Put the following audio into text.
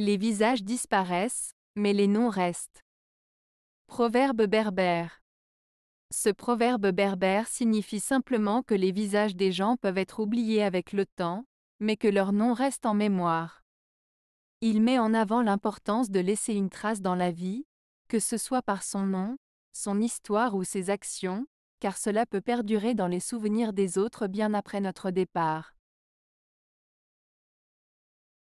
Les visages disparaissent, mais les noms restent. Proverbe berbère. Ce proverbe berbère signifie simplement que les visages des gens peuvent être oubliés avec le temps, mais que leurs noms restent en mémoire. Il met en avant l'importance de laisser une trace dans la vie, que ce soit par son nom, son histoire ou ses actions, car cela peut perdurer dans les souvenirs des autres bien après notre départ.